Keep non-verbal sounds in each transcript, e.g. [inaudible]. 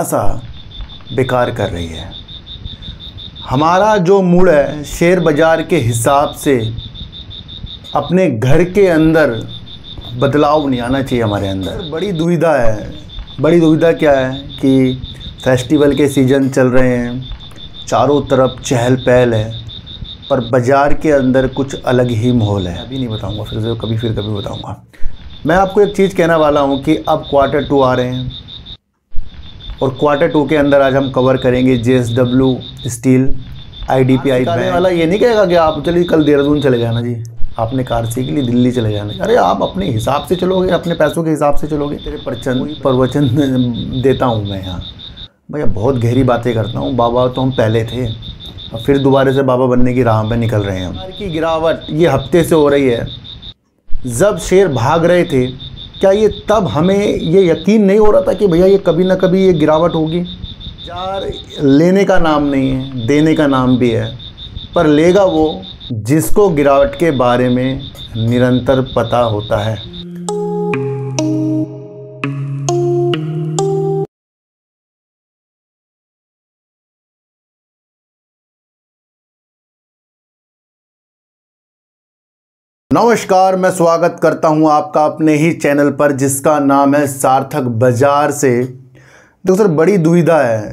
सा बेकार कर रही है हमारा जो मूड है शेयर बाज़ार के हिसाब से अपने घर के अंदर बदलाव नहीं आना चाहिए हमारे अंदर बड़ी दुविधा है बड़ी दुविधा क्या है कि फेस्टिवल के सीज़न चल रहे हैं चारों तरफ चहल पहल है पर बाज़ार के अंदर कुछ अलग ही माहौल है अभी नहीं बताऊंगा फिर कभी फिर कभी बताऊंगा मैं आपको एक चीज़ कहने वाला हूं कि अब क्वार्टर टू आ रहे हैं और क्वार्टर टू के अंदर आज हम कवर करेंगे J S W steel I D P I वाला ये नहीं कहेगा कि आप चलिए कल देहरादून चले जाना जी आपने कार सीख ली दिल्ली चले जाना अरे आप अपने हिसाब से चलोगे अपने पैसों के हिसाब से चलोगे तेरे प्रचंद प्रवचन देता हूँ मैं यहाँ भैया बहुत गहरी बातें करता हूँ बाबा तो हम पहले थे अब फिर दोबारा से बाबा बनने की राह पर निकल रहे हैं हम की गिरावट ये हफ्ते से हो रही है जब शेर भाग रहे थे क्या ये तब हमें ये यकीन नहीं हो रहा था कि भैया ये कभी ना कभी ये गिरावट होगी यार लेने का नाम नहीं है देने का नाम भी है पर लेगा वो जिसको गिरावट के बारे में निरंतर पता होता है नमस्कार मैं स्वागत करता हूं आपका अपने ही चैनल पर जिसका नाम है सार्थक बाजार से देखो सर बड़ी दुविधा है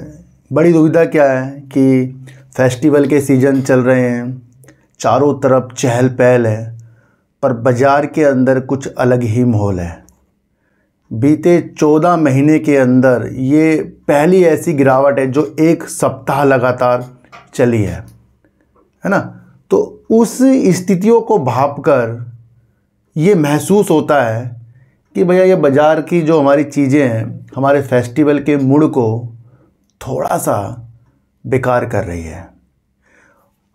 बड़ी दुविधा क्या है कि फेस्टिवल के सीज़न चल रहे हैं चारों तरफ चहल पहल है पर बाज़ार के अंदर कुछ अलग ही माहौल है बीते चौदह महीने के अंदर ये पहली ऐसी गिरावट है जो एक सप्ताह लगातार चली है है ना तो उस स्थितियों को भाप कर ये महसूस होता है कि भैया ये बाज़ार की जो हमारी चीज़ें हैं हमारे फेस्टिवल के मूड को थोड़ा सा बेकार कर रही है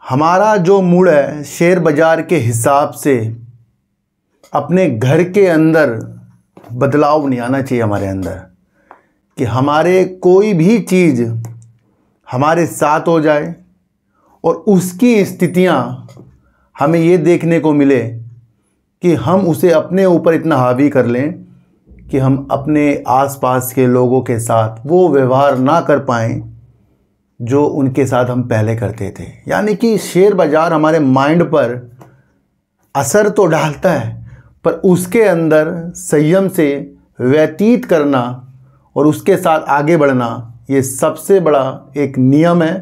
हमारा जो मूड है शेयर बाज़ार के हिसाब से अपने घर के अंदर बदलाव नहीं आना चाहिए हमारे अंदर कि हमारे कोई भी चीज़ हमारे साथ हो जाए और उसकी स्थितियाँ हमें ये देखने को मिले कि हम उसे अपने ऊपर इतना हावी कर लें कि हम अपने आसपास के लोगों के साथ वो व्यवहार ना कर पाएँ जो उनके साथ हम पहले करते थे यानी कि शेयर बाज़ार हमारे माइंड पर असर तो डालता है पर उसके अंदर संयम से व्यतीत करना और उसके साथ आगे बढ़ना ये सबसे बड़ा एक नियम है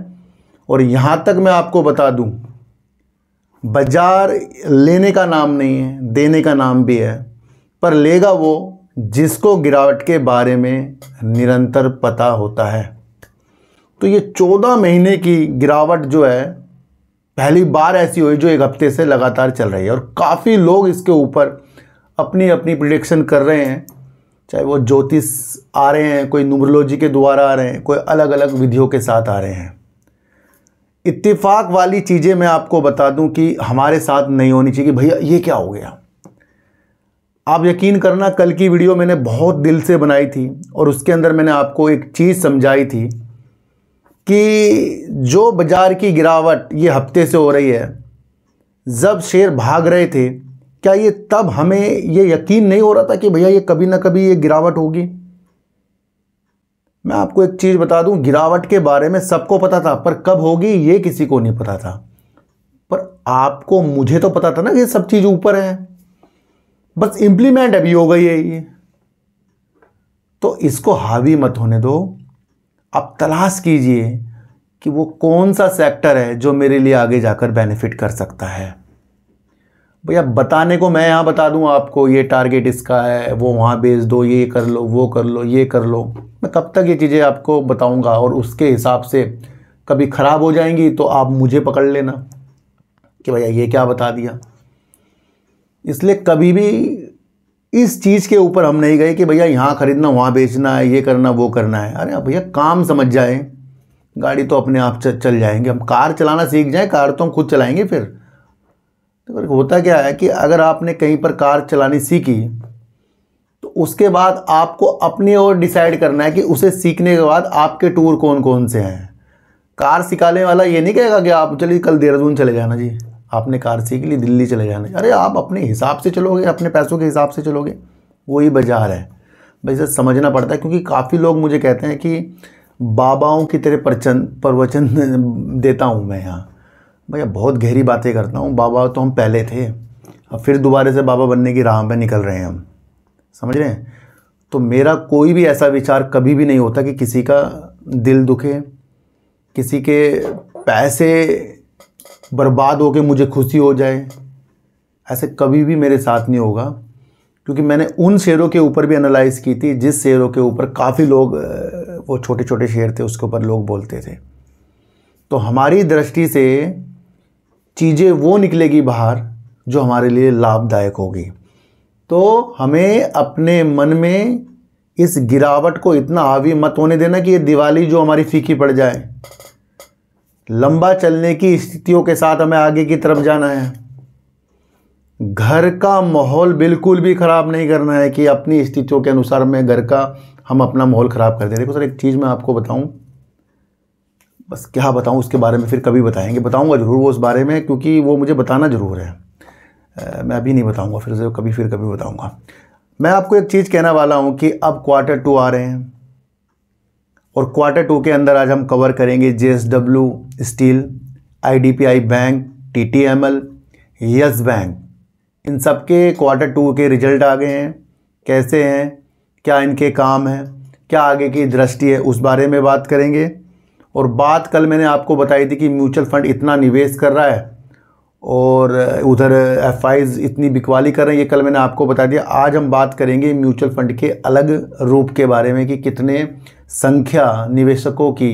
और यहाँ तक मैं आपको बता दूँ बाजार लेने का नाम नहीं है देने का नाम भी है पर लेगा वो जिसको गिरावट के बारे में निरंतर पता होता है तो ये चौदह महीने की गिरावट जो है पहली बार ऐसी हुई जो एक हफ्ते से लगातार चल रही है और काफ़ी लोग इसके ऊपर अपनी अपनी प्रिडिक्शन कर रहे हैं चाहे वो ज्योतिष आ रहे हैं कोई न्यूमरोलॉजी के द्वारा आ रहे हैं कोई अलग अलग विधियों के साथ आ रहे हैं इत्तेफाक वाली चीज़ें मैं आपको बता दूं कि हमारे साथ नहीं होनी चाहिए भैया ये क्या हो गया आप यकीन करना कल की वीडियो मैंने बहुत दिल से बनाई थी और उसके अंदर मैंने आपको एक चीज़ समझाई थी कि जो बाज़ार की गिरावट ये हफ्ते से हो रही है जब शेयर भाग रहे थे क्या ये तब हमें ये यकीन नहीं हो रहा था कि भैया ये कभी ना कभी ये गिरावट होगी मैं आपको एक चीज़ बता दूं गिरावट के बारे में सबको पता था पर कब होगी ये किसी को नहीं पता था पर आपको मुझे तो पता था ना ये सब चीज़ ऊपर है बस इम्प्लीमेंट अभी हो गई है ये तो इसको हावी मत होने दो आप तलाश कीजिए कि वो कौन सा सेक्टर है जो मेरे लिए आगे जाकर बेनिफिट कर सकता है भैया बताने को मैं यहाँ बता दूँ आपको ये टारगेट इसका है वो वहाँ भेज दो ये कर लो वो कर लो ये कर लो मैं कब तक ये चीज़ें आपको बताऊँगा और उसके हिसाब से कभी ख़राब हो जाएंगी तो आप मुझे पकड़ लेना कि भैया ये क्या बता दिया इसलिए कभी भी इस चीज़ के ऊपर हम नहीं गए कि भैया यहाँ ख़रीदना वहाँ बेचना है ये करना वो करना है अरे भैया काम समझ जाए गाड़ी तो अपने आप चल जाएंगे हम कार चलाना सीख जाए कार तो हम खुद चलाएंगे फिर तो होता क्या है कि अगर आपने कहीं पर कार चलानी सीखी तो उसके बाद आपको अपनी ओर डिसाइड करना है कि उसे सीखने के बाद आपके टूर कौन कौन से हैं कार सिखाने वाला ये नहीं कहेगा कि आप चलिए कल देहरादून चले जाना जी आपने कार सीख ली दिल्ली चले जाना अरे आप अपने हिसाब से चलोगे अपने पैसों के हिसाब से चलोगे वही बाजार है भाई इसे समझना पड़ता है क्योंकि काफ़ी लोग मुझे कहते हैं कि बाबाओं की तरह परचन प्रवचन [laughs] देता हूँ मैं यहाँ भैया बहुत गहरी बातें करता हूँ बाबा तो हम पहले थे अब फिर दोबारे से बाबा बनने की राह पर निकल रहे हैं हम समझ रहे हैं तो मेरा कोई भी ऐसा विचार कभी भी नहीं होता कि किसी का दिल दुखे किसी के पैसे बर्बाद हो के मुझे खुशी हो जाए ऐसे कभी भी मेरे साथ नहीं होगा क्योंकि मैंने उन शेयरों के ऊपर भी एनालाइज की थी जिस शेयरों के ऊपर काफ़ी लोग वो छोटे छोटे शेयर थे उसके ऊपर लोग बोलते थे तो हमारी दृष्टि से चीज़ें वो निकलेगी बाहर जो हमारे लिए लाभदायक होगी तो हमें अपने मन में इस गिरावट को इतना हावी मत होने देना कि ये दिवाली जो हमारी फीकी पड़ जाए लंबा चलने की स्थितियों के साथ हमें आगे की तरफ जाना है घर का माहौल बिल्कुल भी ख़राब नहीं करना है कि अपनी स्थितियों के अनुसार में घर का हम अपना माहौल ख़राब कर दें देखो सर एक चीज़ मैं आपको बताऊं बस क्या बताऊँ उसके बारे में फिर कभी बताएंगे बताऊँगा ज़रूर वो उस बारे में क्योंकि वो मुझे बताना ज़रूर है आ, मैं अभी नहीं बताऊँगा फिर से कभी फिर कभी बताऊँगा मैं आपको एक चीज़ कहने वाला हूँ कि अब क्वार्टर टू आ रहे हैं और क्वार्टर टू के अंदर आज हम कवर करेंगे J steel I bank T T M L Yes Bank इन सब के क्वार्टर टू के रिजल्ट आ गए हैं कैसे हैं क्या इनके काम हैं क्या आगे की दृष्टि है उस बारे में बात करेंगे और बात कल मैंने आपको बताई थी कि म्यूचुअल फ़ंड इतना निवेश कर रहा है और उधर एफ इतनी बिकवाली कर रहे हैं ये कल मैंने आपको बता दिया आज हम बात करेंगे म्यूचुअल फ़ंड के अलग रूप के बारे में कि कितने संख्या निवेशकों की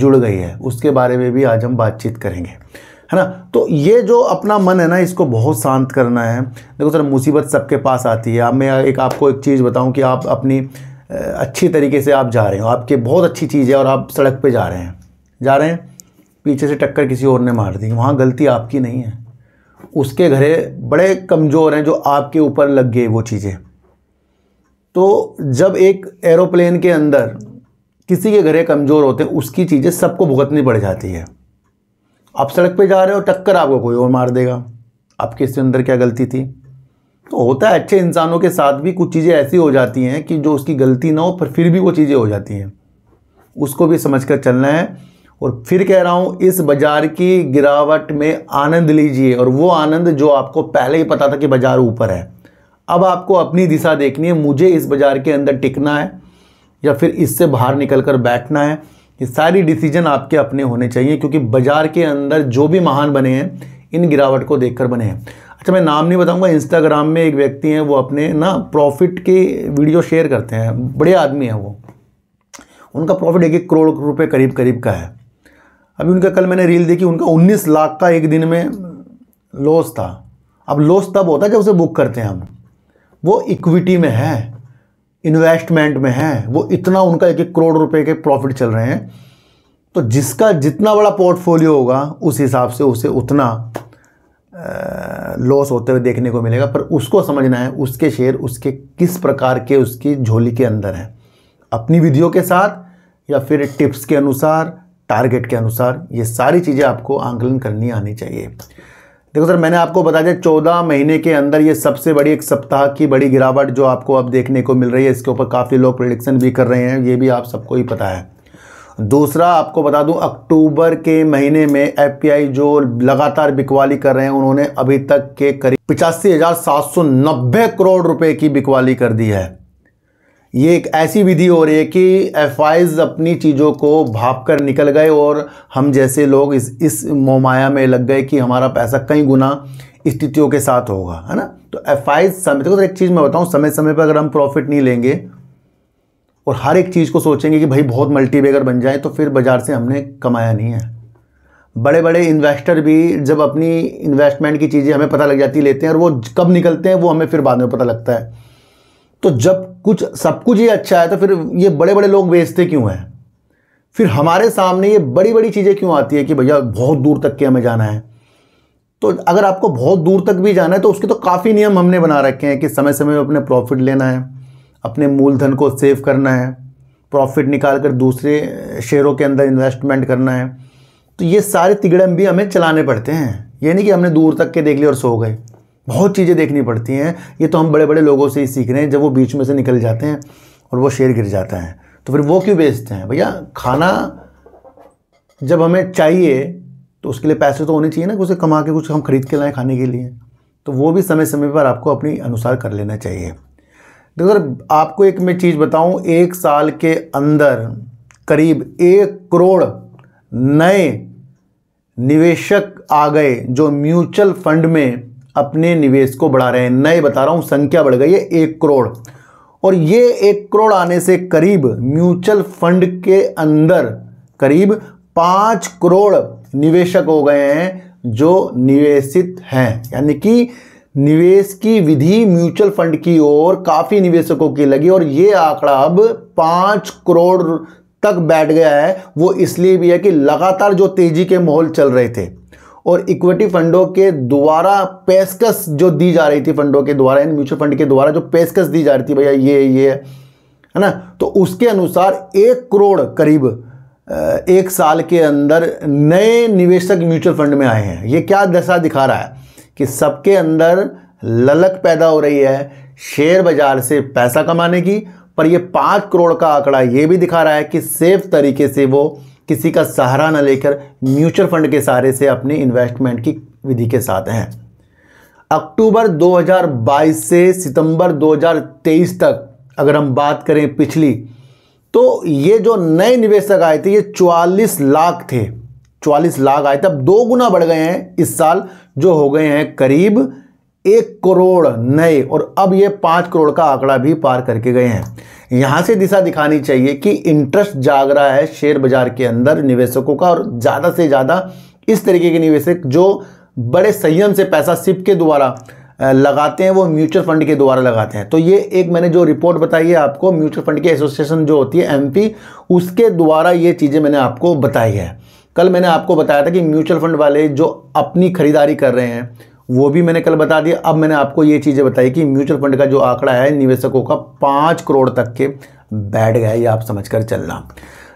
जुड़ गई है उसके बारे में भी आज हम बातचीत करेंगे है ना तो ये जो अपना मन है ना इसको बहुत शांत करना है देखो सर मुसीबत सबके पास आती है अब मैं एक आपको एक चीज़ बताऊं कि आप अपनी अच्छी तरीके से आप जा रहे हो आपके बहुत अच्छी चीज़ है और आप सड़क पे जा रहे हैं जा रहे हैं पीछे से टक्कर किसी और ने मार दी वहाँ गलती आपकी नहीं है उसके घरे बड़े कमज़ोर हैं जो आपके ऊपर लग गए वो चीज़ें तो जब एक एरोप्लेन के अंदर किसी के घरे कमज़ोर होते हैं उसकी चीज़ें सबको भुगतनी पड़ जाती है आप सड़क पे जा रहे हो टक्कर आपको कोई और मार देगा आपके इसके अंदर क्या गलती थी तो होता है अच्छे इंसानों के साथ भी कुछ चीज़ें ऐसी हो जाती हैं कि जो उसकी गलती ना हो पर फिर भी वो चीज़ें हो जाती हैं उसको भी समझ कर चलना है और फिर कह रहा हूँ इस बाजार की गिरावट में आनंद लीजिए और वो आनंद जो आपको पहले ही पता था कि बाजार ऊपर है अब आपको अपनी दिशा देखनी है मुझे इस बाजार के अंदर टिकना है या फिर इससे बाहर निकल कर बैठना है ये सारी डिसीजन आपके अपने होने चाहिए क्योंकि बाजार के अंदर जो भी महान बने हैं इन गिरावट को देख बने हैं अच्छा मैं नाम नहीं बताऊँगा इंस्टाग्राम में एक व्यक्ति हैं वो अपने ना प्रॉफिट की वीडियो शेयर करते हैं बड़े आदमी हैं वो उनका प्रॉफिट एक एक करोड़ रुपए करीब करीब का है अभी उनका कल मैंने रील देखी उनका 19 लाख का एक दिन में लॉस था अब लॉस तब होता है जब उसे बुक करते हैं हम वो इक्विटी में है इन्वेस्टमेंट में है वो इतना उनका एक एक करोड़ रुपए के प्रॉफिट चल रहे हैं तो जिसका जितना बड़ा पोर्टफोलियो होगा उस हिसाब से उसे उतना लॉस होते हुए देखने को मिलेगा पर उसको समझना है उसके शेयर उसके किस प्रकार के उसकी झोली के अंदर हैं अपनी विधियों के साथ या फिर टिप्स के अनुसार टारगेट के अनुसार ये सारी चीज़ें आपको आंकलन करनी आनी चाहिए देखो सर मैंने आपको बता दिया चौदह महीने के अंदर ये सबसे बड़ी एक सप्ताह की बड़ी गिरावट जो आपको अब देखने को मिल रही है इसके ऊपर काफ़ी लोग प्रिडिक्शन भी कर रहे हैं ये भी आप सबको ही पता है दूसरा आपको बता दूं अक्टूबर के महीने में एफ जो लगातार बिकवाली कर रहे हैं उन्होंने अभी तक के करीब पिचासी हज़ार सात सौ नब्बे करोड़ रुपए की बिकवाली कर दी है ये एक ऐसी विधि हो रही है कि एफ अपनी चीज़ों को भाप कर निकल गए और हम जैसे लोग इस इस मोमाया में लग गए कि हमारा पैसा कई गुना स्थितियों के साथ होगा है ना तो एफ आई समय देखो तो एक चीज़ मैं बताऊँ समय समय पर अगर हम प्रॉफिट नहीं लेंगे और हर एक चीज़ को सोचेंगे कि भाई बहुत मल्टीबेगर बन जाए तो फिर बाज़ार से हमने कमाया नहीं है बड़े बड़े इन्वेस्टर भी जब अपनी इन्वेस्टमेंट की चीज़ें हमें पता लग जाती लेते हैं और वो कब निकलते हैं वो हमें फिर बाद में पता लगता है तो जब कुछ सब कुछ ही अच्छा है तो फिर ये बड़े बड़े लोग बेचते क्यों हैं फिर हमारे सामने ये बड़ी बड़ी चीज़ें क्यों आती है कि भैया बहुत दूर तक के हमें जाना है तो अगर आपको बहुत दूर तक भी जाना है तो उसके तो काफ़ी नियम हमने बना रखे हैं कि समय समय में अपने प्रॉफिट लेना है अपने मूलधन को सेव करना है प्रॉफिट निकाल कर दूसरे शेयरों के अंदर इन्वेस्टमेंट करना है तो ये सारे तिगड़म भी हमें चलाने पड़ते हैं यानी कि हमने दूर तक के देख लिए और सो गए बहुत चीज़ें देखनी पड़ती हैं ये तो हम बड़े बड़े लोगों से ही सीख रहे हैं जब वो बीच में से निकल जाते हैं और वो शेर गिर जाता है तो फिर वो क्यों बेचते हैं भैया खाना जब हमें चाहिए तो उसके लिए पैसे तो होने चाहिए ना कि उसे कमा के कुछ हम खरीद के लाएँ खाने के लिए तो वो भी समय समय पर आपको अपनी अनुसार कर लेना चाहिए देखो सर आपको एक मैं चीज़ बताऊं एक साल के अंदर करीब एक करोड़ नए निवेशक आ गए जो म्यूचुअल फंड में अपने निवेश को बढ़ा रहे हैं नए बता रहा हूं संख्या बढ़ गई है एक करोड़ और ये एक करोड़ आने से करीब म्यूचुअल फंड के अंदर करीब पांच करोड़ निवेशक हो गए हैं जो निवेशित हैं यानी कि निवेश की विधि म्यूचुअल फंड की ओर काफ़ी निवेशकों की लगी और ये आंकड़ा अब पांच करोड़ तक बैठ गया है वो इसलिए भी है कि लगातार जो तेजी के माहौल चल रहे थे और इक्विटी फंडों के द्वारा पेशकश जो दी जा रही थी फंडों के द्वारा यानी म्यूचुअल फंड के द्वारा जो पेशकश दी जा रही थी भैया ये ये है ना तो उसके अनुसार एक करोड़ करीब एक साल के अंदर नए निवेशक म्यूचुअल फंड में आए हैं ये क्या दशा दिखा रहा है कि सबके अंदर ललक पैदा हो रही है शेयर बाजार से पैसा कमाने की पर ये पाँच करोड़ का आंकड़ा ये भी दिखा रहा है कि सेफ तरीके से वो किसी का सहारा ना लेकर म्यूचुअल फंड के सहारे से अपने इन्वेस्टमेंट की विधि के साथ हैं अक्टूबर 2022 से सितंबर 2023 तक अगर हम बात करें पिछली तो ये जो नए निवेशक आए थे ये 44 लाख थे 44 लाख आए थे अब दो गुना बढ़ गए हैं इस साल जो हो गए हैं करीब एक करोड़ नए और अब ये पाँच करोड़ का आंकड़ा भी पार करके गए हैं यहाँ से दिशा दिखानी चाहिए कि इंटरेस्ट जाग रहा है शेयर बाजार के अंदर निवेशकों का और ज़्यादा से ज़्यादा इस तरीके के निवेशक जो बड़े संयम से पैसा सिप के द्वारा लगाते हैं वो म्यूचुअल फंड के द्वारा लगाते हैं तो ये एक मैंने जो रिपोर्ट बताई है आपको म्यूचुअल फंड की एसोसिएशन जो होती है एमपी उसके द्वारा ये चीज़ें मैंने आपको बताई है कल मैंने आपको बताया था कि म्यूचुअल फंड वाले जो अपनी खरीदारी कर रहे हैं वो भी मैंने कल बता दिया अब मैंने आपको ये चीज़ें बताई कि म्यूचुअल फंड का जो आंकड़ा है निवेशकों का पाँच करोड़ तक के बैठ गया ये आप समझ कर चलना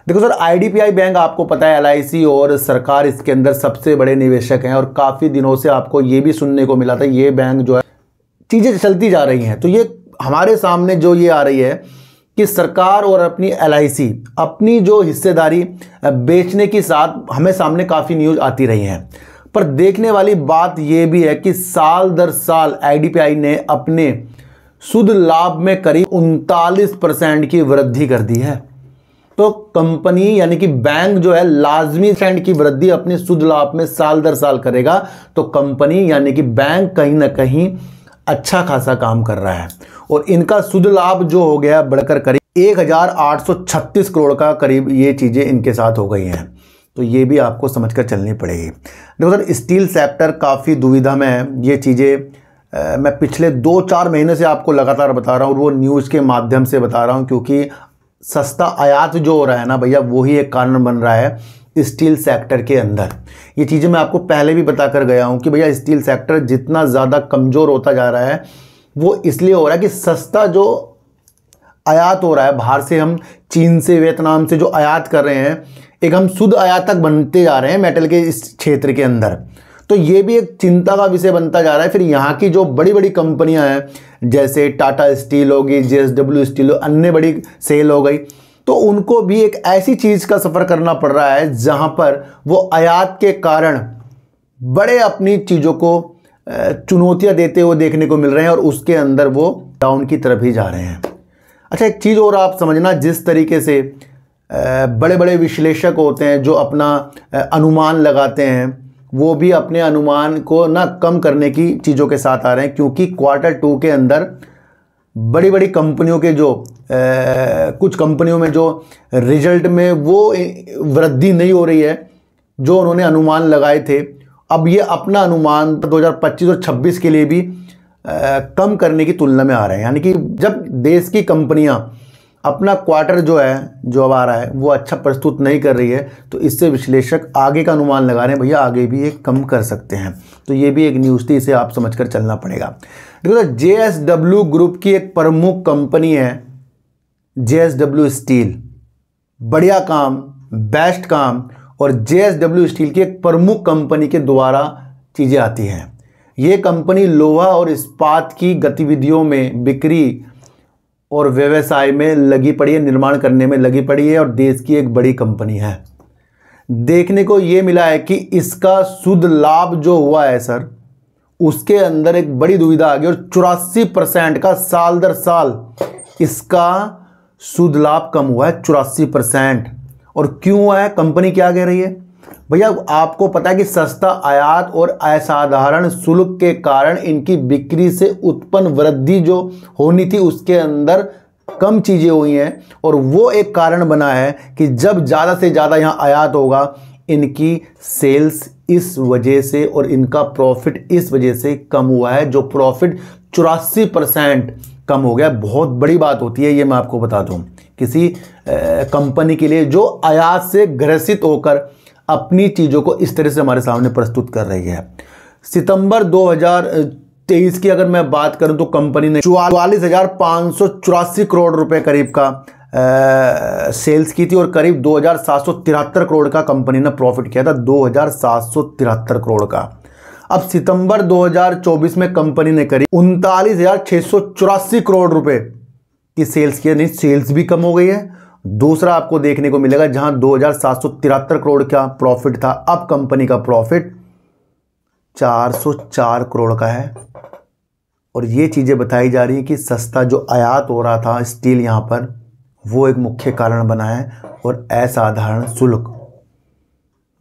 देखो सर आईडीपीआई बैंक आपको पता है एलआईसी और सरकार इसके अंदर सबसे बड़े निवेशक हैं और काफ़ी दिनों से आपको ये भी सुनने को मिला था ये बैंक जो है चीज़ें चलती जा रही हैं तो ये हमारे सामने जो ये आ रही है कि सरकार और अपनी एल अपनी जो हिस्सेदारी बेचने के साथ हमें सामने काफ़ी न्यूज़ आती रही हैं पर देखने वाली बात यह भी है कि साल दर साल आईडीपीआई ने अपने शुद्ध लाभ में करीब उनतालीस परसेंट की वृद्धि कर दी है तो कंपनी यानी कि बैंक जो है लाजमी ट्रेंड की वृद्धि अपने शुद्ध लाभ में साल दर साल करेगा तो कंपनी यानी कि बैंक कहीं ना कहीं अच्छा खासा काम कर रहा है और इनका शुद्ध लाभ जो हो गया बढ़कर करीब 1836 करोड़ का करीब ये चीज़ें इनके साथ हो गई हैं तो ये भी आपको समझ कर चलनी पड़ेगी देखो सर स्टील सेक्टर काफ़ी दुविधा में है ये चीज़ें मैं पिछले दो चार महीने से आपको लगातार बता रहा हूँ और वो न्यूज़ के माध्यम से बता रहा हूँ क्योंकि सस्ता आयात जो हो रहा है ना भैया वही एक कारण बन रहा है स्टील सेक्टर के अंदर ये चीज़ें मैं आपको पहले भी बता कर गया हूँ कि भैया स्टील सेक्टर जितना ज़्यादा कमज़ोर होता जा रहा है वो इसलिए हो रहा है कि सस्ता जो आयात हो रहा है बाहर से हम चीन से वियतनाम से जो आयात कर रहे हैं एक हम शुद्ध आयातक बनते जा रहे हैं मेटल के इस क्षेत्र के अंदर तो ये भी एक चिंता का विषय बनता जा रहा है फिर यहाँ की जो बड़ी बड़ी कंपनियाँ हैं जैसे टाटा स्टील होगी जे स्टील हो अन्य बड़ी सेल हो गई तो उनको भी एक ऐसी चीज़ का सफ़र करना पड़ रहा है जहाँ पर वो आयात के कारण बड़े अपनी चीज़ों को चुनौतियाँ देते हुए देखने को मिल रहे हैं और उसके अंदर वो डाउन की तरफ ही जा रहे हैं अच्छा एक चीज़ और आप समझना जिस तरीके से बड़े बड़े विश्लेषक होते हैं जो अपना अनुमान लगाते हैं वो भी अपने अनुमान को ना कम करने की चीज़ों के साथ आ रहे हैं क्योंकि क्वार्टर टू के अंदर बड़ी बड़ी कंपनियों के जो आ, कुछ कंपनियों में जो रिजल्ट में वो वृद्धि नहीं हो रही है जो उन्होंने अनुमान लगाए थे अब ये अपना अनुमान 2025 और 26 के लिए भी आ, कम करने की तुलना में आ रहे हैं यानी कि जब देश की कंपनियां अपना क्वार्टर जो है जो अब आ रहा है वो अच्छा प्रस्तुत नहीं कर रही है तो इससे विश्लेषक आगे का अनुमान लगा रहे हैं भैया आगे भी ये कम कर सकते हैं तो ये भी एक न्यूज़ थी इसे आप समझ कर चलना पड़ेगा देखो तो जे एस डब्ल्यू ग्रुप की एक प्रमुख कंपनी है जे एस डब्ल्यू स्टील बढ़िया काम बेस्ट काम और जे एस डब्ल्यू स्टील की एक प्रमुख कंपनी के द्वारा चीज़ें आती हैं ये कंपनी लोहा और इस्पात की गतिविधियों में बिक्री और व्यवसाय में लगी पड़ी है निर्माण करने में लगी पड़ी है और देश की एक बड़ी कंपनी है देखने को ये मिला है कि इसका शुद्ध लाभ जो हुआ है सर उसके अंदर एक बड़ी दुविधा आ गई और चौरासी परसेंट का साल दर साल इसका शुद्ध लाभ कम हुआ है चौरासी परसेंट और क्यों हुआ है कंपनी क्या कह रही है भैया आपको पता है कि सस्ता आयात और असाधारण शुल्क के कारण इनकी बिक्री से उत्पन्न वृद्धि जो होनी थी उसके अंदर कम चीज़ें हुई हैं और वो एक कारण बना है कि जब ज़्यादा से ज़्यादा यहाँ आयात होगा इनकी सेल्स इस वजह से और इनका प्रॉफिट इस वजह से कम हुआ है जो प्रॉफिट चौरासी परसेंट कम हो गया बहुत बड़ी बात होती है ये मैं आपको बता दूँ किसी कंपनी के लिए जो आयात से ग्रसित होकर अपनी चीज़ों को इस तरह से हमारे सामने प्रस्तुत कर रही है सितंबर 2023 की अगर मैं बात करूं तो कंपनी ने चौवालीस हज़ार पांच सौ चौरासी करोड़ रुपए करीब का आ, सेल्स की थी और करीब दो करोड़ का कंपनी ने प्रॉफिट किया था दो करोड़ का अब सितंबर 2024 में कंपनी ने करीब उनतालीस करोड़ रुपए की सेल्स की नहीं सेल्स भी कम हो गई है दूसरा आपको देखने को मिलेगा जहां दो करोड़ का प्रॉफिट था अब कंपनी का प्रॉफिट 404 करोड़ का है और ये चीज़ें बताई जा रही हैं कि सस्ता जो आयात हो रहा था स्टील यहाँ पर वो एक मुख्य कारण बना है और असाधारण शुल्क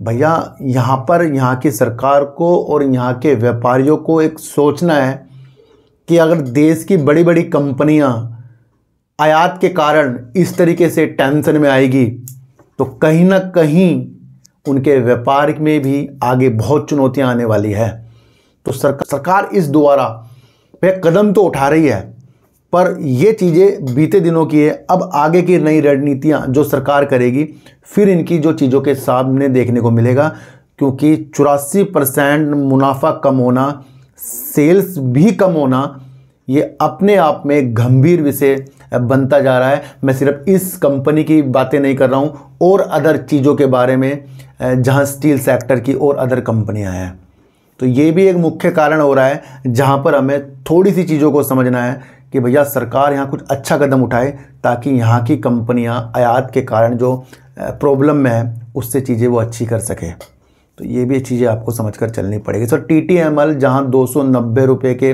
भैया यहाँ पर यहाँ की सरकार को और यहाँ के व्यापारियों को एक सोचना है कि अगर देश की बड़ी बड़ी कंपनियाँ आयात के कारण इस तरीके से टेंशन में आएगी तो कहीं ना कहीं उनके व्यापार में भी आगे बहुत चुनौतियां आने वाली है तो सरकार सरकार इस द्वारा वह कदम तो उठा रही है पर ये चीज़ें बीते दिनों की है अब आगे की नई रणनीतियाँ जो सरकार करेगी फिर इनकी जो चीज़ों के सामने देखने को मिलेगा क्योंकि चौरासी परसेंट मुनाफा कम होना सेल्स भी कम होना ये अपने आप में गंभीर विषय बनता जा रहा है मैं सिर्फ इस कंपनी की बातें नहीं कर रहा हूँ और अदर चीज़ों के बारे में जहाँ स्टील सेक्टर की और अदर कंपनियाँ हैं तो ये भी एक मुख्य कारण हो रहा है जहाँ पर हमें थोड़ी सी चीज़ों को समझना है कि भैया सरकार यहाँ कुछ अच्छा कदम उठाए ताकि यहाँ की कंपनियाँ आयात के कारण जो प्रॉब्लम में है उससे चीज़ें वो अच्छी कर सकें तो ये भी चीज़ें आपको समझ कर चलनी पड़ेगी sir T T M L जहाँ दो सौ नब्बे रुपये के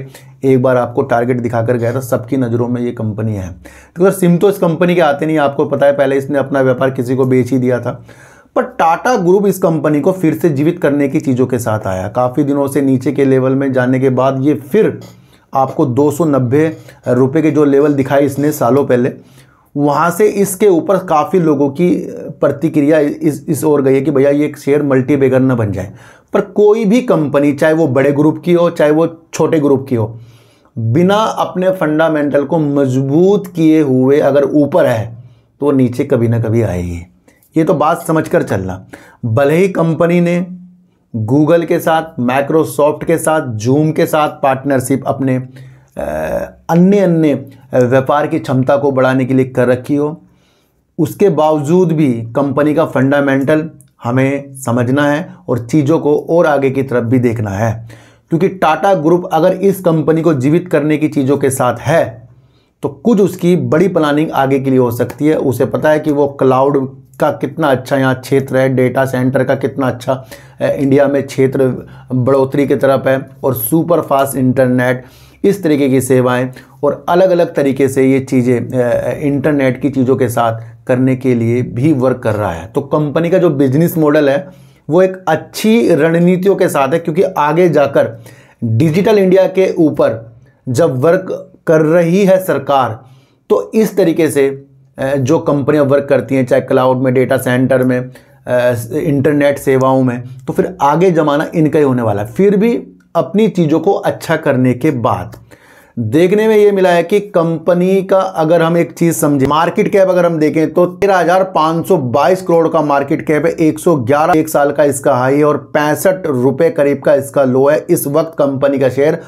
एक बार आपको टारगेट दिखाकर गया था सबकी नज़रों में ये कंपनी है तो सर सिम तो इस कंपनी के आते नहीं आपको पता है पहले इसने अपना व्यापार किसी को बेच ही दिया था पर टाटा ग्रुप इस कंपनी को फिर से जीवित करने की चीज़ों के साथ आया काफ़ी दिनों से नीचे के लेवल में जाने के बाद ये फिर आपको दो सौ रुपये के जो लेवल दिखाई इसने सालों पहले वहाँ से इसके ऊपर काफ़ी लोगों की प्रतिक्रिया इस इस ओर गई है कि भैया ये शेयर मल्टी बेगर ना बन जाए पर कोई भी कंपनी चाहे वो बड़े ग्रुप की हो चाहे वो छोटे ग्रुप की हो बिना अपने फंडामेंटल को मजबूत किए हुए अगर ऊपर है तो वो नीचे कभी ना कभी आएगी ये तो बात समझ कर चलना भले ही कंपनी ने गूगल के साथ माइक्रोसॉफ्ट के साथ जूम के साथ पार्टनरशिप अपने अन्य अन्य व्यापार की क्षमता को बढ़ाने के लिए कर रखी हो उसके बावजूद भी कंपनी का फंडामेंटल हमें समझना है और चीज़ों को और आगे की तरफ भी देखना है क्योंकि टाटा ग्रुप अगर इस कंपनी को जीवित करने की चीज़ों के साथ है तो कुछ उसकी बड़ी प्लानिंग आगे के लिए हो सकती है उसे पता है कि वो क्लाउड का कितना अच्छा यहाँ क्षेत्र है डेटा सेंटर का कितना अच्छा इंडिया में क्षेत्र बढ़ोतरी की तरफ है और सुपर फास्ट इंटरनेट इस तरीके की सेवाएं और अलग अलग तरीके से ये चीज़ें इंटरनेट की चीज़ों के साथ करने के लिए भी वर्क कर रहा है तो कंपनी का जो बिजनेस मॉडल है वो एक अच्छी रणनीतियों के साथ है क्योंकि आगे जाकर डिजिटल इंडिया के ऊपर जब वर्क कर रही है सरकार तो इस तरीके से जो कंपनियां वर्क करती हैं चाहे क्लाउड में डेटा सेंटर में इंटरनेट सेवाओं में तो फिर आगे जमाना इनका ही होने वाला है फिर भी अपनी चीज़ों को अच्छा करने के बाद देखने में ये मिला है कि कंपनी का अगर हम एक चीज समझे मार्केट कैप अगर हम देखें तो तेरह हजार पांच सौ बाईस करोड़ का मार्केट कैप है एक सौ ग्यारह एक साल का इसका हाई और पैंसठ रुपए करीब का इसका लो है इस वक्त कंपनी का शेयर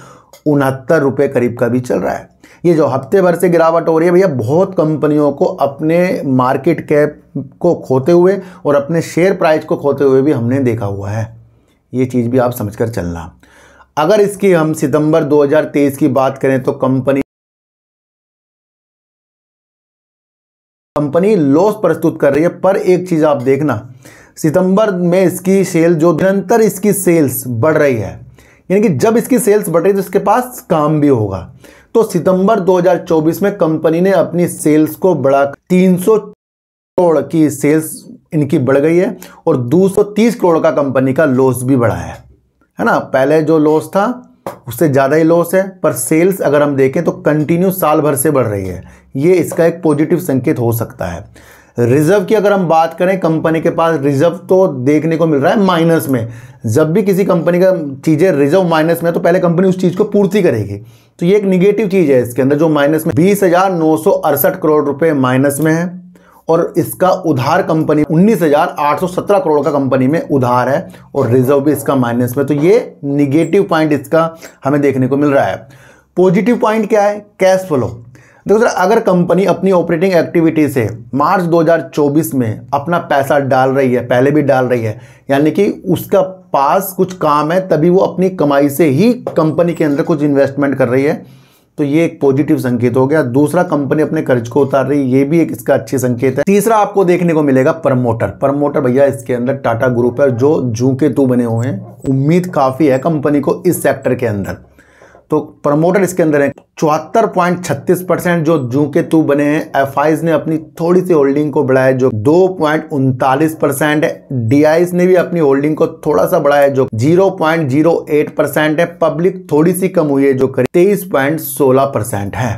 उनहत्तर रुपये करीब का भी चल रहा है ये जो हफ्ते भर से गिरावट हो रही है भैया बहुत कंपनियों को अपने मार्केट कैप को खोते हुए और अपने शेयर प्राइस को खोते हुए भी हमने देखा हुआ है ये चीज़ भी आप समझ चलना अगर इसकी हम सितंबर 2023 की बात करें तो कंपनी कंपनी लॉस प्रस्तुत कर रही है पर एक चीज़ आप देखना सितंबर में इसकी सेल जो निरंतर इसकी सेल्स बढ़ रही है यानी कि जब इसकी सेल्स बढ़ रही है तो इसके पास काम भी होगा तो सितंबर 2024 में कंपनी ने अपनी सेल्स को बढ़ा 300 करोड़ की सेल्स इनकी बढ़ गई है और 230 करोड़ का कंपनी का लॉस भी बढ़ा है है ना पहले जो लॉस था उससे ज़्यादा ही लॉस है पर सेल्स अगर हम देखें तो कंटिन्यू साल भर से बढ़ रही है ये इसका एक पॉजिटिव संकेत हो सकता है रिजर्व की अगर हम बात करें कंपनी के पास रिजर्व तो देखने को मिल रहा है माइनस में जब भी किसी कंपनी का चीज़ें रिजर्व माइनस में तो पहले कंपनी उस चीज़ को पूर्ति करेगी तो ये एक निगेटिव चीज़ है इसके अंदर जो माइनस में बीस करोड़ रुपए माइनस में है और इसका उधार कंपनी 19,817 करोड़ का कंपनी में उधार है और रिजर्व भी इसका माइनस में तो ये निगेटिव पॉइंट इसका हमें देखने को मिल रहा है पॉजिटिव पॉइंट क्या है कैश फ्लो देखो सर अगर कंपनी अपनी ऑपरेटिंग एक्टिविटी से मार्च 2024 में अपना पैसा डाल रही है पहले भी डाल रही है यानी कि उसका पास कुछ काम है तभी वो अपनी कमाई से ही कंपनी के अंदर कुछ इन्वेस्टमेंट कर रही है तो ये एक पॉजिटिव संकेत हो गया दूसरा कंपनी अपने कर्ज को उतार रही है ये भी एक इसका अच्छी संकेत है तीसरा आपको देखने को मिलेगा प्रमोटर प्रमोटर भैया इसके अंदर टाटा ग्रुप है जो जू के तू बने हुए हैं उम्मीद काफी है कंपनी को इस सेक्टर के अंदर तो प्रमोटर इसके अंदर है चौहत्तर पॉइंट छत्तीस परसेंट जो जू के तू बने हैं एफ ने अपनी थोड़ी सी होल्डिंग को बढ़ाया जो दो पॉइंट उनतालीस परसेंट है डी ने भी अपनी होल्डिंग को थोड़ा सा बढ़ाया जो zero point zero eight percent है पब्लिक थोड़ी सी कम हुई है जो करीब तेईस पॉइंट सोलह परसेंट है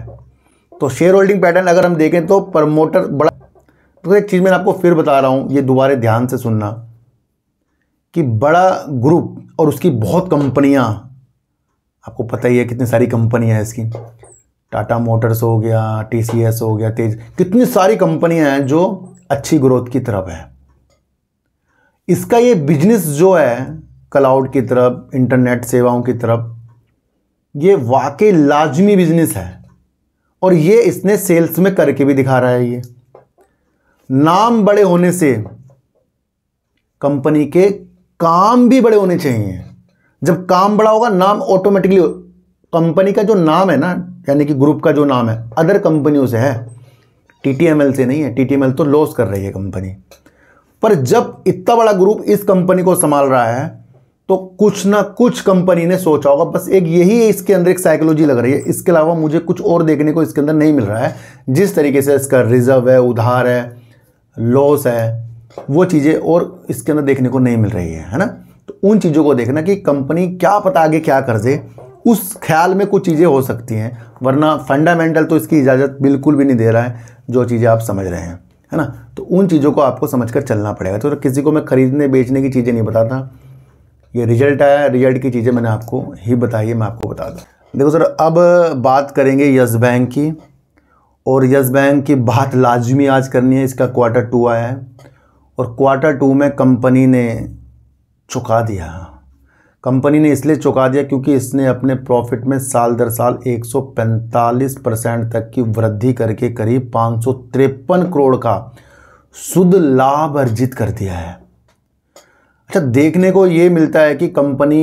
तो शेयर होल्डिंग पैटर्न अगर हम देखें तो प्रमोटर बड़ा तो एक चीज़ मैं आपको फिर बता रहा हूं ये दोबारा ध्यान से सुनना कि बड़ा ग्रुप और उसकी बहुत कंपनियां आपको पता ही है कितनी सारी कंपनियाँ हैं इसकी टाटा मोटर्स हो गया टी हो गया तेज कितनी सारी कंपनियाँ हैं जो अच्छी ग्रोथ की तरफ है इसका ये बिजनेस जो है क्लाउड की तरफ इंटरनेट सेवाओं की तरफ ये वाकई लाजमी बिजनेस है और ये इसने सेल्स में करके भी दिखा रहा है ये नाम बड़े होने से कंपनी के काम भी बड़े होने चाहिए जब काम बड़ा होगा नाम ऑटोमेटिकली कंपनी का जो नाम है ना यानी कि ग्रुप का जो नाम है अदर कंपनियों से है टी से नहीं है टी तो लॉस कर रही है कंपनी पर जब इतना बड़ा ग्रुप इस कंपनी को संभाल रहा है तो कुछ ना कुछ कंपनी ने सोचा होगा बस एक यही इसके अंदर एक साइकोलॉजी लग रही है इसके अलावा मुझे कुछ और देखने को इसके अंदर नहीं मिल रहा है जिस तरीके से इसका रिजर्व है उधार है लॉस है वो चीज़ें और इसके अंदर देखने को नहीं मिल रही है है ना उन चीज़ों को देखना कि कंपनी क्या पता आगे क्या कर दे उस ख्याल में कुछ चीज़ें हो सकती हैं वरना फंडामेंटल तो इसकी इजाज़त बिल्कुल भी नहीं दे रहा है जो चीज़ें आप समझ रहे हैं है ना तो उन चीज़ों को आपको समझ कर चलना पड़ेगा तो किसी को मैं ख़रीदने बेचने की चीज़ें नहीं बताता ये रिजल्ट आया रिजल्ट की चीज़ें मैंने आपको ही बताई है मैं आपको बता दूँ देखो सर अब बात करेंगे यस बैंक की और यस बैंक की बात लाजमी आज करनी है इसका क्वार्टर टू आया है और क्वार्टर टू में कंपनी ने चुका दिया कंपनी ने इसलिए चुका दिया क्योंकि इसने अपने प्रॉफिट में साल दर साल 145 परसेंट तक की वृद्धि करके करीब पाँच करोड़ का शुद्ध लाभ अर्जित कर दिया है अच्छा देखने को ये मिलता है कि कंपनी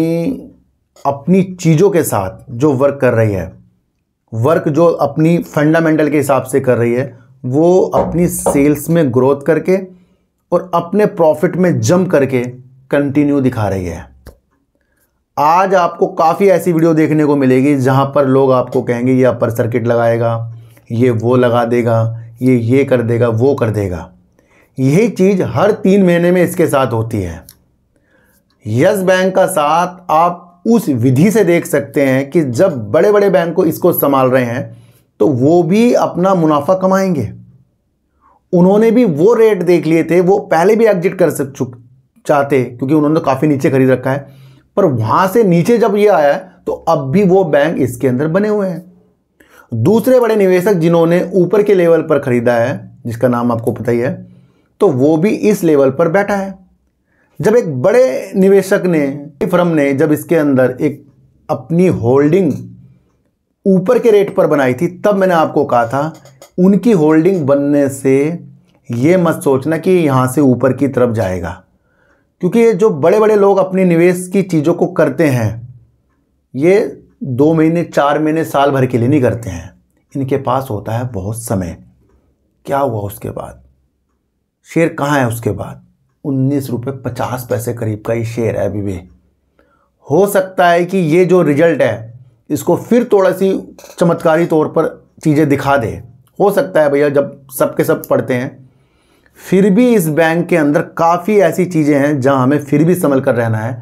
अपनी चीज़ों के साथ जो वर्क कर रही है वर्क जो अपनी फंडामेंटल के हिसाब से कर रही है वो अपनी सेल्स में ग्रोथ करके और अपने प्रॉफिट में जम करके कंटिन्यू दिखा रही है आज आपको काफ़ी ऐसी वीडियो देखने को मिलेगी जहाँ पर लोग आपको कहेंगे ये अपर सर्किट लगाएगा ये वो लगा देगा ये ये कर देगा वो कर देगा यही चीज़ हर तीन महीने में इसके साथ होती है यस बैंक का साथ आप उस विधि से देख सकते हैं कि जब बड़े बड़े बैंक को इसको संभाल रहे हैं तो वो भी अपना मुनाफा कमाएंगे उन्होंने भी वो रेट देख लिए थे वो पहले भी एग्जिट कर सक चाहते क्योंकि उन्होंने तो काफ़ी नीचे खरीद रखा है पर वहाँ से नीचे जब ये आया है तो अब भी वो बैंक इसके अंदर बने हुए हैं दूसरे बड़े निवेशक जिन्होंने ऊपर के लेवल पर ख़रीदा है जिसका नाम आपको पता ही है तो वो भी इस लेवल पर बैठा है जब एक बड़े निवेशक ने फर्म ने जब इसके अंदर एक अपनी होल्डिंग ऊपर के रेट पर बनाई थी तब मैंने आपको कहा था उनकी होल्डिंग बनने से ये मत सोचना कि यहाँ से ऊपर की तरफ जाएगा क्योंकि ये जो बड़े बड़े लोग अपने निवेश की चीज़ों को करते हैं ये दो महीने चार महीने साल भर के लिए नहीं करते हैं इनके पास होता है बहुत समय क्या हुआ उसके बाद शेयर कहाँ है उसके बाद उन्नीस रुपये पचास पैसे करीब का ये शेयर है अभी भी हो सकता है कि ये जो रिजल्ट है इसको फिर थोड़ा सी चमत्कारी तौर पर चीज़ें दिखा दे हो सकता है भैया जब सब के सब पढ़ते हैं फिर भी इस बैंक के अंदर काफ़ी ऐसी चीज़ें हैं जहां हमें फिर भी संभल कर रहना है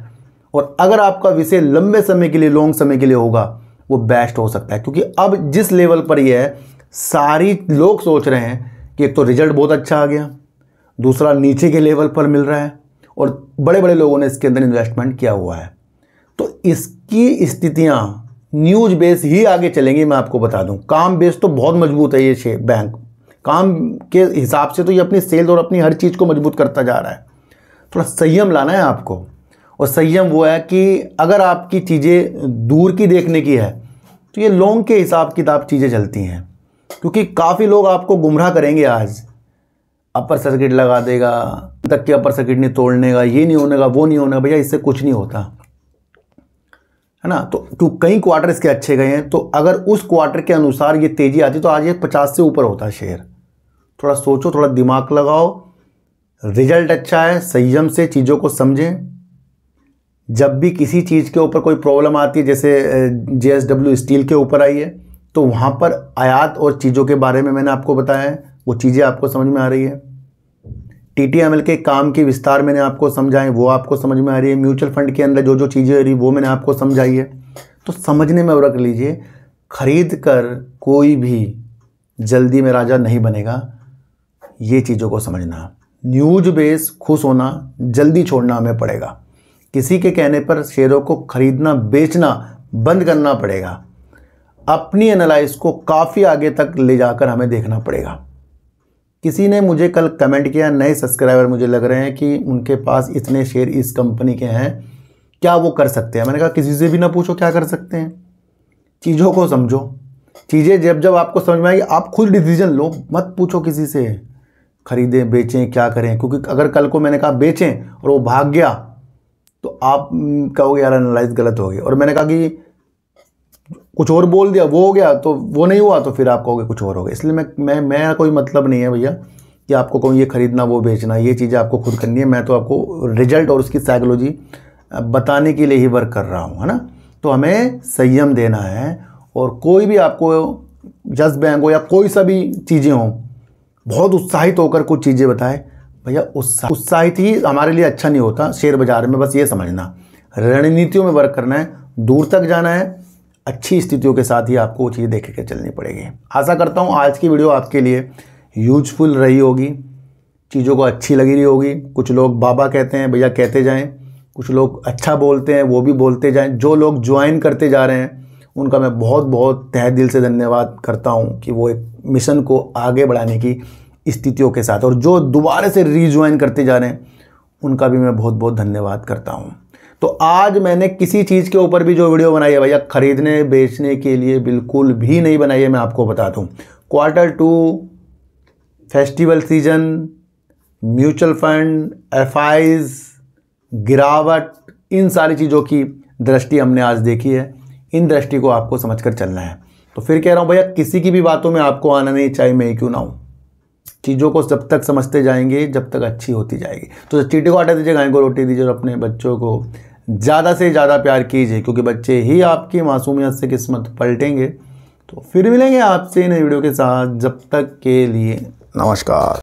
और अगर आपका विषय लंबे समय के लिए लॉन्ग समय के लिए होगा वो बेस्ट हो सकता है क्योंकि अब जिस लेवल पर यह है सारी लोग सोच रहे हैं कि एक तो रिजल्ट बहुत अच्छा आ गया दूसरा नीचे के लेवल पर मिल रहा है और बड़े बड़े लोगों ने इसके अंदर इन्वेस्टमेंट किया हुआ है तो इसकी स्थितियाँ न्यूज बेस ही आगे चलेंगी मैं आपको बता दूं काम बेस तो बहुत मजबूत है ये बैंक काम के हिसाब से तो ये अपनी सेल्स और अपनी हर चीज़ को मजबूत करता जा रहा है थोड़ा संयम लाना है आपको और संयम वो है कि अगर आपकी चीज़ें दूर की देखने की है तो ये लॉन्ग के हिसाब किताब चीज़ें चलती हैं क्योंकि काफ़ी लोग आपको गुमराह करेंगे आज अपर सर्किट लगा देगा तक के अपर सर्किट नहीं तोड़ने का ये नहीं होने का वो नहीं होने का भैया इससे कुछ नहीं होता है ना तो क्यों कई क्वार्टर इसके अच्छे गए हैं तो अगर उस क्वार्टर के अनुसार ये तेज़ी आती तो आज ये पचास से ऊपर होता शेयर थोड़ा सोचो थोड़ा दिमाग लगाओ रिजल्ट अच्छा है संयम से चीज़ों को समझें जब भी किसी चीज़ के ऊपर कोई प्रॉब्लम आती है जैसे जे एस डब्ल्यू स्टील के ऊपर आई है तो वहाँ पर आयात और चीज़ों के बारे में मैंने आपको बताया है वो चीज़ें आपको समझ में आ रही है टी टी एम एल के काम के विस्तार मैंने आपको समझाएं वो आपको समझ में आ रही है म्यूचुअल फंड के अंदर जो जो चीज़ें हो रही वो मैंने आपको समझाई है तो समझने में रख लीजिए खरीद कर कोई भी जल्दी में राजा नहीं बनेगा ये चीज़ों को समझना न्यूज बेस खुश होना जल्दी छोड़ना हमें पड़ेगा किसी के कहने पर शेयरों को खरीदना बेचना बंद करना पड़ेगा अपनी एनालाइज को काफ़ी आगे तक ले जाकर हमें देखना पड़ेगा किसी ने मुझे कल कमेंट किया नए सब्सक्राइबर मुझे लग रहे हैं कि उनके पास इतने शेयर इस कंपनी के हैं क्या वो कर सकते हैं मैंने कहा किसी से भी ना पूछो क्या कर सकते हैं चीज़ों को समझो चीज़ें जब जब आपको समझ में आएगी आप खुद डिसीजन लो मत पूछो किसी से खरीदें बेचें क्या करें क्योंकि अगर कल को मैंने कहा बेचें और वो भाग गया तो आप कहोगे यार एनालाइज गलत हो गई और मैंने कहा कि कुछ और बोल दिया वो हो गया तो वो नहीं हुआ तो फिर आप कहोगे कुछ और हो गया इसलिए मैं मैं मेरा कोई मतलब नहीं है भैया कि आपको कहूँ ये ख़रीदना वो बेचना ये चीज़ें आपको खुद करनी है मैं तो आपको रिजल्ट और उसकी साइकोलॉजी बताने के लिए ही वर्क कर रहा हूँ है ना तो हमें संयम देना है और कोई भी आपको जस्ट बैंक हो या कोई सा भी चीज़ें हों बहुत उत्साहित होकर कुछ चीज़ें बताएं भैया उत्साह उत्साहित ही हमारे लिए अच्छा नहीं होता शेयर बाजार में बस ये समझना रणनीतियों में वर्क करना है दूर तक जाना है अच्छी स्थितियों के साथ ही आपको वो चीज़ें देख के चलनी पड़ेगी आशा करता हूँ आज की वीडियो आपके लिए यूजफुल रही होगी चीज़ों को अच्छी लगी रही होगी कुछ लोग बाबा कहते हैं भैया कहते जाएँ कुछ लोग अच्छा बोलते हैं वो भी बोलते जाएँ जो लोग ज्वाइन करते जा रहे हैं उनका मैं बहुत बहुत तह दिल से धन्यवाद करता हूँ कि वो एक मिशन को आगे बढ़ाने की स्थितियों के साथ और जो दोबारा से रीज्वाइन करते जा रहे हैं उनका भी मैं बहुत बहुत धन्यवाद करता हूँ तो आज मैंने किसी चीज़ के ऊपर भी जो वीडियो बनाई है भैया ख़रीदने बेचने के लिए बिल्कुल भी नहीं बनाई है मैं आपको बता दूँ quarter two festival season mutual fund F गिरावट इन सारी चीज़ों की दृष्टि हमने आज देखी है इन दृष्टि को आपको समझ कर चलना है तो फिर कह रहा हूँ भैया किसी की भी बातों में आपको आना नहीं चाहिए मैं क्यों ना हूँ चीज़ों को जब तक समझते जाएंगे जब तक अच्छी होती जाएगी तो चीटी को आटा दीजिए गाय को रोटी दीजिए और अपने बच्चों को ज़्यादा से ज़्यादा प्यार कीजिए क्योंकि बच्चे ही आपकी मासूमियत से किस्मत पलटेंगे तो फिर मिलेंगे आपसे नई वीडियो के साथ जब तक के लिए नमस्कार